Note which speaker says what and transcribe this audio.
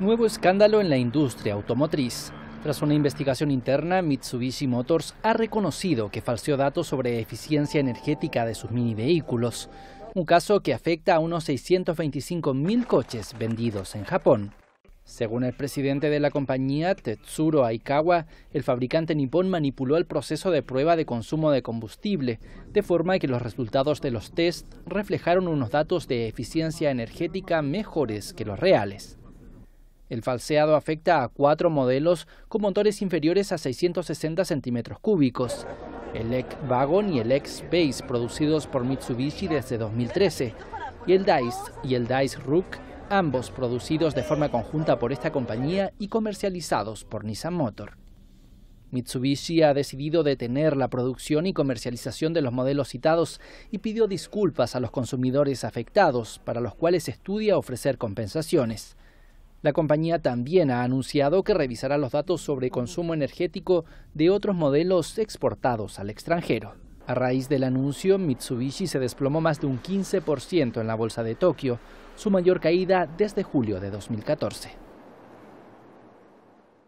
Speaker 1: Nuevo escándalo en la industria automotriz. Tras una investigación interna, Mitsubishi Motors ha reconocido que falseó datos sobre eficiencia energética de sus mini vehículos, un caso que afecta a unos 625.000 coches vendidos en Japón. Según el presidente de la compañía, Tetsuro Aikawa, el fabricante nipón manipuló el proceso de prueba de consumo de combustible, de forma que los resultados de los test reflejaron unos datos de eficiencia energética mejores que los reales. El falseado afecta a cuatro modelos con motores inferiores a 660 centímetros cúbicos, el x Wagon y el x Space producidos por Mitsubishi desde 2013, y el Dice y el Dice Rook, ambos producidos de forma conjunta por esta compañía y comercializados por Nissan Motor. Mitsubishi ha decidido detener la producción y comercialización de los modelos citados y pidió disculpas a los consumidores afectados, para los cuales estudia ofrecer compensaciones. La compañía también ha anunciado que revisará los datos sobre consumo energético de otros modelos exportados al extranjero. A raíz del anuncio, Mitsubishi se desplomó más de un 15% en la bolsa de Tokio, su mayor caída desde julio de 2014.